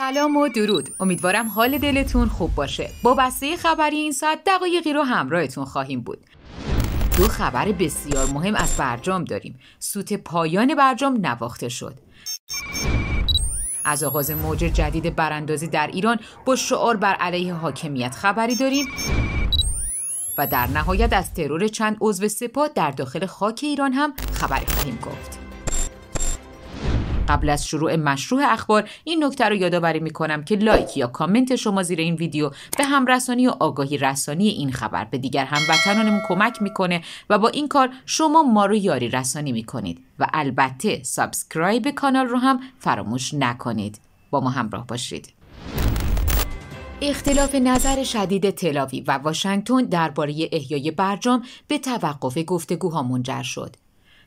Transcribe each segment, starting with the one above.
سلام و درود امیدوارم حال دلتون خوب باشه با بسته خبری این ساعت دقایقی رو همراهتون خواهیم بود دو خبر بسیار مهم از برجام داریم سوت پایان برجام نواخته شد از آغاز موج جدید براندازی در ایران با شعار بر علیه حاکمیت خبری داریم و در نهایت از ترور چند عضو سپاه در داخل خاک ایران هم خبری خواهیم گفت قبل از شروع مشروع اخبار این نکته رو یادآوری میکنم که لایک یا کامنت شما زیر این ویدیو به همرسانی و آگاهی رسانی این خبر به دیگر هموطنانمون کمک میکنه و با این کار شما ما رو یاری رسانی میکنید و البته سابسکرایب کانال رو هم فراموش نکنید با ما همراه باشید اختلاف نظر شدید تلاوی و واشنگتن درباره احیای برجام به توقف گفتگوها منجر شد.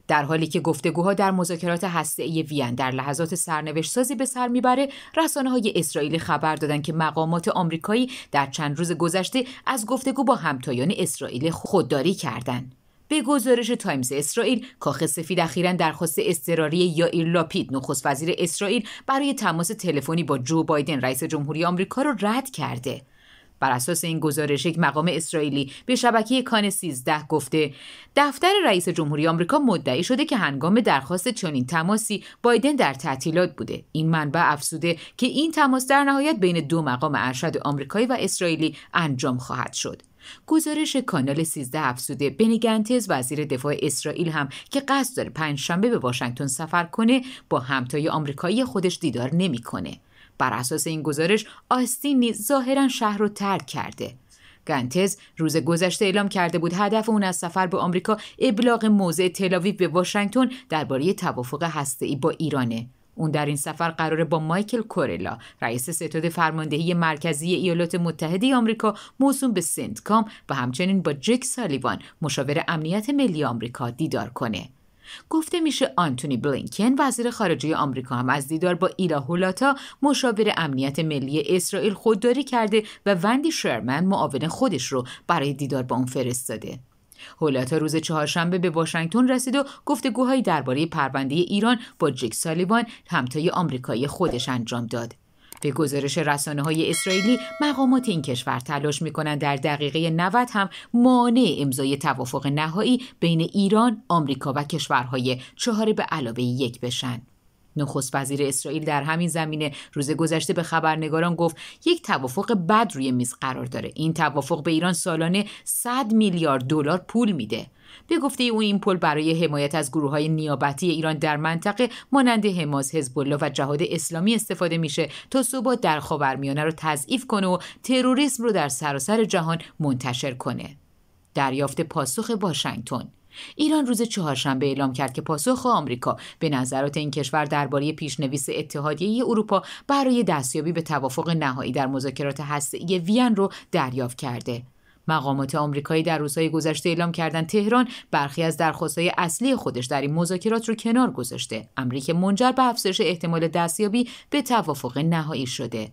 در حالی که گفتگوها در مذاکرات هسته‌ای وین در لحظات سرنوشت سازی به سر میبره رسانه های اسرائیلی خبر دادند که مقامات آمریکایی در چند روز گذشته از گفتگو با همتایان اسرائیل خودداری کردند به گزارش تایمز اسرائیل کاخ سفید اخیرا درخواست اضطراری یائیر لاپید نخست وزیر اسرائیل برای تماس تلفنی با جو بایدن رئیس جمهوری آمریکا را رد کرده بر اساس این گزارش یک مقام اسرائیلی به شبکه کان 13 گفته دفتر رئیس جمهوری آمریکا مدعی شده که هنگام درخواست چنین تماسی بایدن در تعطیلات بوده این منبع افزوده که این تماس در نهایت بین دو مقام ارشد آمریکایی و اسرائیلی انجام خواهد شد گزارش کانال 13 افزوده بنی وزیر دفاع اسرائیل هم که قصد داره پنجشنبه به واشنگتن سفر کنه با همتای آمریکایی خودش دیدار نمیکنه بر اساس این گزارش آستین نیز ظاهرا شهر رو ترک کرده گنتز روز گذشته اعلام کرده بود هدف اون از سفر به آمریکا ابلاغ موضع تلاویو به واشنگتن درباره توافق ای با ایرانه اون در این سفر قراره با مایکل کورلا رئیس ستاد فرماندهی مرکزی ایالات متحده آمریکا موسوم به سنتکام و همچنین با جک سالیوان مشاور امنیت ملی آمریکا دیدار کنه گفته میشه آنتونی بلینکن وزیر خارجه آمریکا هم از دیدار با ایلا هولاتا مشاور امنیت ملی اسرائیل خودداری کرده و وندی شرمن معاون خودش رو برای دیدار با اون فرستاده هولاتا روز چهارشنبه به واشنگتن رسید و گفتگوهایی درباره پرونده ایران با جک سالیوان همتای آمریکایی خودش انجام داد به گزارش رسانه های اسرائیلی مقامات این کشور تلاش می در دقیقه 90 هم مانع امضای توافق نهایی بین ایران، آمریکا و کشورهای چهار به علاوه یک بشن. نخست وزیر اسرائیل در همین زمینه روز گذشته به خبرنگاران گفت یک توافق بد روی میز قرار داره این توافق به ایران سالانه 100 میلیارد دلار پول میده به گفته او این پل برای حمایت از گروه های نیابتی ایران در منطقه مانند حماس حزب الله و جهاد اسلامی استفاده میشه تا صبح در خاورمیانه رو تضعیف کنه و تروریسم رو در سراسر جهان منتشر کنه دریافت پاسخ واشنگتن ایران روز چهارشنبه اعلام کرد که پاسخ آمریکا به نظرات این کشور درباره پیشنویس اتحادیه اروپا برای دستیابی به توافق نهایی در مذاکرات هسته‌ای وین رو دریافت کرده مقامات آمریکایی در روزهای گذشته اعلام کردند تهران برخی از درخواستهای اصلی خودش در این مذاکرات رو کنار گذاشته امری که منجر به افزایش احتمال دستیابی به توافق نهایی شده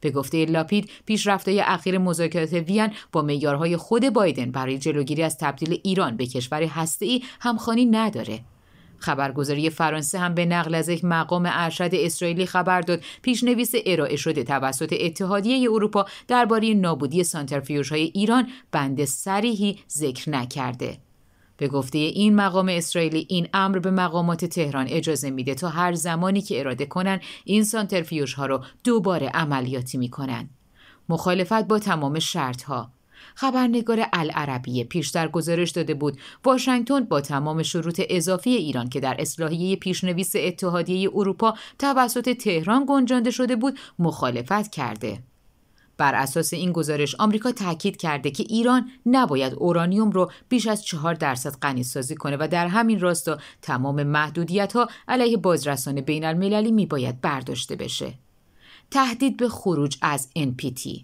به گفته لاپید پیشرفت‌های اخیر مذاکرات وین با معیارهای خود بایدن برای جلوگیری از تبدیل ایران به کشور هسته‌ای همخوانی نداره خبرگزاری فرانسه هم به نقل از یک مقام ارشد اسرائیلی خبر داد پیشنویس ارائه شده توسط اتحادیه اروپا درباره نابودی سانترفیوژهای ایران بند سریحی ذکر نکرده به گفته این مقام اسرائیلی این امر به مقامات تهران اجازه میده تا هر زمانی که اراده کنند این سانترفیوژها را دوباره عملیاتی میکنند مخالفت با تمام شرطها. خبرنگار العربیه پیشتر گزارش داده بود واشنگتن با تمام شروط اضافی ایران که در اصلاحیه پیشنویس اتحادیه اروپا توسط تهران گنجانده شده بود مخالفت کرده بر اساس این گزارش آمریکا تاکید کرده که ایران نباید اورانیوم رو بیش از چهار درصد غنی سازی کنه و در همین راستا تمام محدودیت ها علیه بازرسان بین المللی می باید برداشته بشه. تهدید به خروج از NPT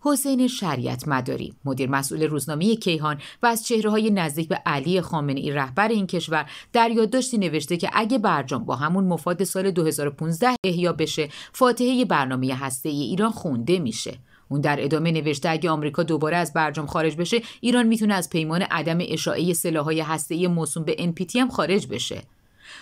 حسین شریعت مداری مدیر مسئول روزنامه کیهان و از چهره های نزدیک به علی خامنه ای رهبر این کشور در یادداشتی نوشته که اگه برجام با همون مفاد سال 2015 احیا بشه فاتحه برنامه هسته ای ایران خونده میشه اون در ادامه نوشته اگه آمریکا دوباره از برجام خارج بشه ایران میتونه از پیمان عدم اشاعه سلاحهای ای موسوم به NPT خارج بشه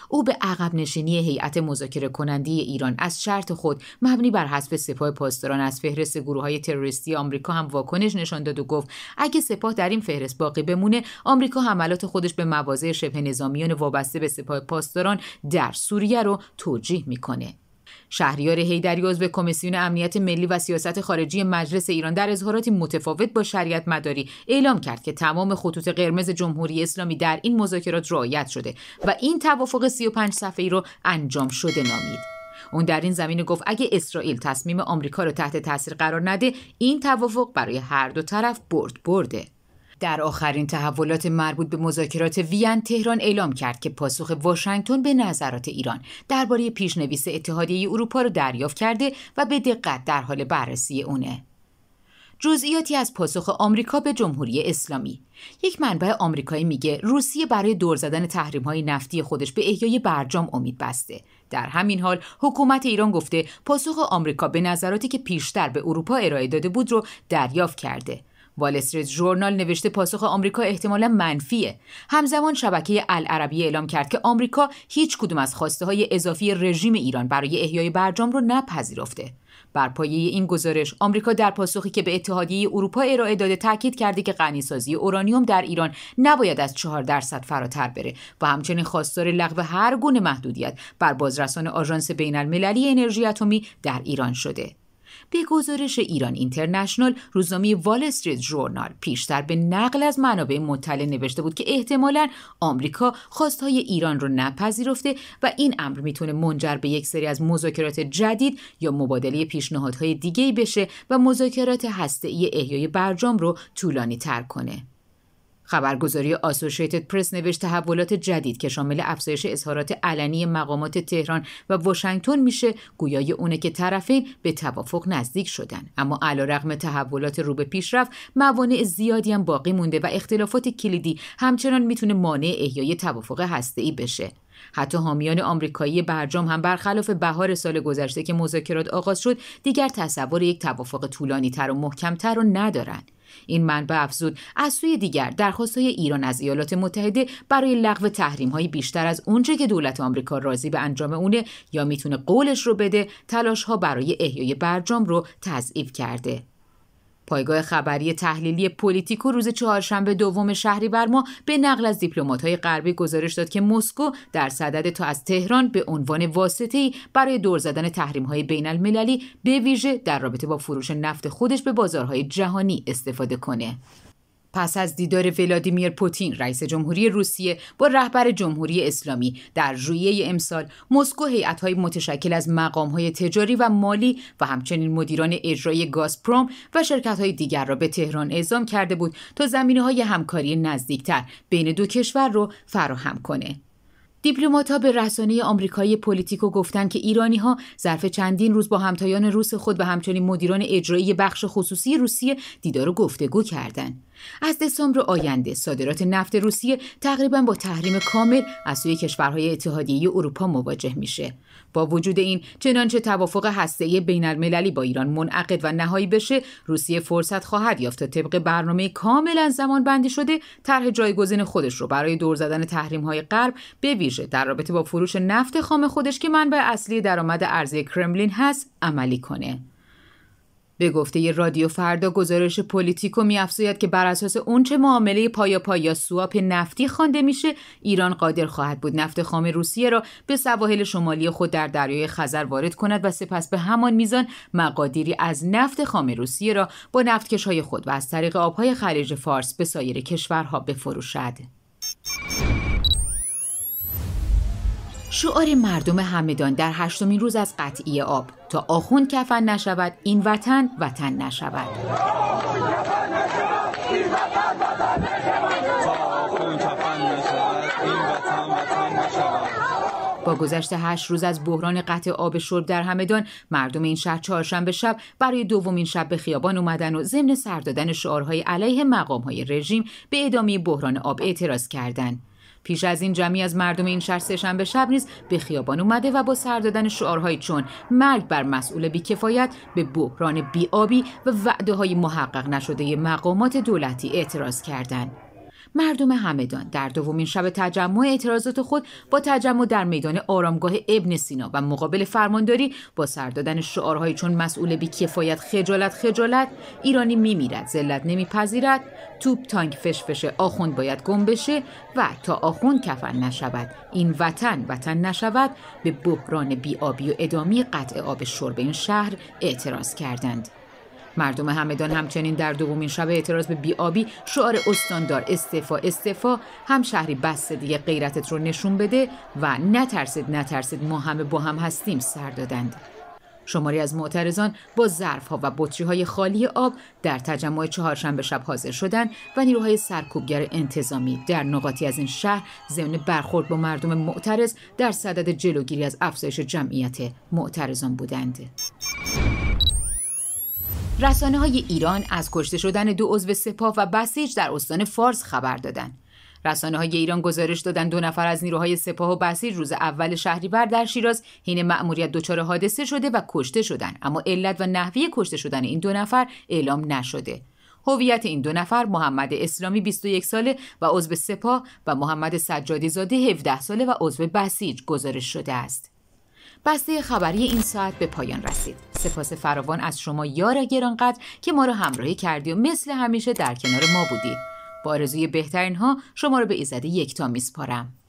او به عقب نشینی هیئت مذاکره کننده ایران از شرط خود مبنی بر حذف سپاه پاسداران از فهرست گروه های تروریستی آمریکا هم واکنش نشان داد و گفت اگه سپاه در این فهرست باقی بمونه آمریکا حملات خودش به مواضع شبه نظامیان وابسته به سپاه پاسداران در سوریه رو توجیه میکنه شهریار حیدری به کمیسیون امنیت ملی و سیاست خارجی مجلس ایران در اظهاراتی متفاوت با شریعت مداری اعلام کرد که تمام خطوط قرمز جمهوری اسلامی در این مذاکرات رعایت شده و این توافق 35 ای را انجام شده نامید. اون در این زمینه گفت اگه اسرائیل تصمیم آمریکا رو تحت تاثیر قرار نده این توافق برای هر دو طرف برد برده در آخرین تحولات مربوط به مذاکرات وین تهران اعلام کرد که پاسخ واشنگتن به نظرات ایران درباره پیشنویس اتحادیه اروپا را دریافت کرده و به دقت در حال بررسی اونه. جزئیاتی از پاسخ آمریکا به جمهوری اسلامی یک منبع آمریکایی میگه روسیه برای دور زدن تحریم های نفتی خودش به احیای برجام امید بسته در همین حال حکومت ایران گفته پاسخ آمریکا به نظراتی که پیشتر به اروپا ارائه داده بود رو دریافت کرده وال جورنال ژورنال نوشته پاسخ آمریکا احتمالا منفیه همزمان شبکه العربی اعلام کرد که آمریکا هیچ کدوم از خواسته های اضافی رژیم ایران برای احیای برجام رو نپذیرفته بر پایه این گزارش آمریکا در پاسخی که به اتحادیه اروپا ارائه داده تاکید کرده که غنیسازی اورانیوم در ایران نباید از چهار درصد فراتر بره و همچنین خواستار لغو هر گونه محدودیت بر بازرسان آژانس بینالمللی انرژی اتمی در ایران شده به گزارش ایران اینترنشنال روزنامه وال استریت ژورنال پیشتر به نقل از منابع مطلع نوشته بود که احتمالا آمریکا خواستهای ایران رو نپذیرفته و این امر میتونه منجر به یک سری از مذاکرات جدید یا مبادله پیشنهادهای دیگه بشه و مذاکرات هسته‌ای احیای برجام رو طولانی تر کنه. خبرگزاری آسوشیتد پرس نوشت تحولات جدید که شامل افزایش اظهارات علنی مقامات تهران و واشنگتن میشه گویای اونه که طرفین به توافق نزدیک شدن اما علیرغم تحولات رو به پیشرفت موانع زیادی هم باقی مونده و اختلافات کلیدی همچنان میتونه مانع احیای توافق هسته‌ای بشه حتی حامیان آمریکایی برجام هم برخلاف بهار سال گذشته که مذاکرات آغاز شد دیگر تصور یک توافق طولانی تر و تر رو ندارند این منبع افزود از سوی دیگر درخواست ایران از ایالات متحده برای لغو تحریم بیشتر از اونچه که دولت آمریکا راضی به انجام اونه یا میتونه قولش رو بده تلاش ها برای احیای برجام رو تضعیف کرده پایگاه خبری تحلیلی پلیتیکو روز چهارشنبه دوم بر ما به نقل از های غربی گزارش داد که مسکو در صدد تا از تهران به عنوان ای برای دور زدن تحریم های بین المللی به ویژه در رابطه با فروش نفت خودش به بازارهای جهانی استفاده کنه. پس از دیدار ولادیمیر پوتین رئیس جمهوری روسیه با رهبر جمهوری اسلامی در ژوئیه امسال مسکو هیئت‌های متشکل از مقام‌های تجاری و مالی و همچنین مدیران اجرایی گازپروم و شرکت‌های دیگر را به تهران اعزام کرده بود تا زمینه‌های همکاری نزدیکتر بین دو کشور را فراهم کنه. دیپلمات‌ها به رسانه آمریکایی پلیتیکو گفتند که ایرانی ها ظرف چندین روز با همتایان روس خود و همچنین مدیران اجرایی بخش خصوصی روسیه دیدار و گفتگو کردند. از دسامبر آینده صادرات نفت روسیه تقریبا با تحریم کامل از سوی کشورهای اتحادیه اروپا مواجه میشه با وجود این چنانچه توافق هسته بین المللی با ایران منعقد و نهایی بشه روسیه فرصت خواهد یافت تا طبق برنامه کاملا زمان بندی شده طرح جایگزین خودش رو برای دور زدن تحریم های غرب به ویژه در رابطه با فروش نفت خام خودش که منبع اصلی درآمد ارزی کرملین هست عملی کنه به گفته رادیو فردا گزارش پلیتیکو میافزاید که بر اساس اونچه معامله پایا پایا سواپ نفتی خوانده میشه ایران قادر خواهد بود نفت خام روسیه را به سواحل شمالی خود در دریای خزر وارد کند و سپس به همان میزان مقادیری از نفت خام روسیه را با نفتکشهای خود و از طریق آبهای خلیج فارس به سایر کشورها بفروشد شعار مردم همدان در هشتمین روز از قطعی آب تا آخوند کفن نشود این وطن وطن نشود با گذشت هشت روز از بحران قطع آب شرب در همدان مردم این شهر چهارشنبه شب برای دومین شب به خیابان اومدن و ضمن سر دادن شعارهای علیه مقامهای رژیم به ادامه بحران آب اعتراض کردند پیش از این جمعی از مردم این شهر سهشنبه شب نیز به خیابان اومده و با سر دادن شعارهایی چون مرگ بر مسئول بیکفایت به بحران بیابی و وعده های محقق نشده مقامات دولتی اعتراض کردند. مردم همدان در دومین شب تجمع اعتراضات خود با تجمع در میدان آرامگاه ابن سینا و مقابل فرمانداری با سر دادن شعارهایی چون مسئول بیکفایت خجالت خجالت ایرانی میمیرد ذلت نمیپذیرد توپ تانک فش آخوند باید گم بشه و تا آخوند کفن نشود این وطن وطن نشود به بحران بیابی و ادامی قطع آب شرب این شهر اعتراض کردند مردم همدان همچنین در دومین شب اعتراض به بیابی شعار استاندار استفا استفا هم شهری بس دیگه غیرتت رو نشون بده و نترسید نترسید ما همه با هم هستیم سر دادند شماری از معترضان با ظرفها و بطری های خالی آب در تجمع چهارشنبه شب حاضر شدند و نیروهای سرکوبگر انتظامی در نقاطی از این شهر ضمن برخورد با مردم معترض در صدد جلوگیری از افزایش جمعیت معترضان بودند. رسانه های ایران از کشته شدن دو عضو سپاه و بسیج در استان فارس خبر دادند. رسانه های ایران گزارش دادند دو نفر از نیروهای سپاه و بسیج روز اول شهریور در شیراز حین مأموریت دچار حادثه شده و کشته شدند اما علت و نحوه کشته شدن این دو نفر اعلام نشده هویت این دو نفر محمد اسلامی 21 ساله و عضو سپاه و محمد سجادی زاده 17 ساله و عضو بسیج گزارش شده است بسته خبری این ساعت به پایان رسید سپاس فراوان از شما یار گرانقدر که ما رو همراهی کردی و مثل همیشه در کنار ما بودی با آرزوی بهترین ها شما رو به ایزد یکتا میسپارم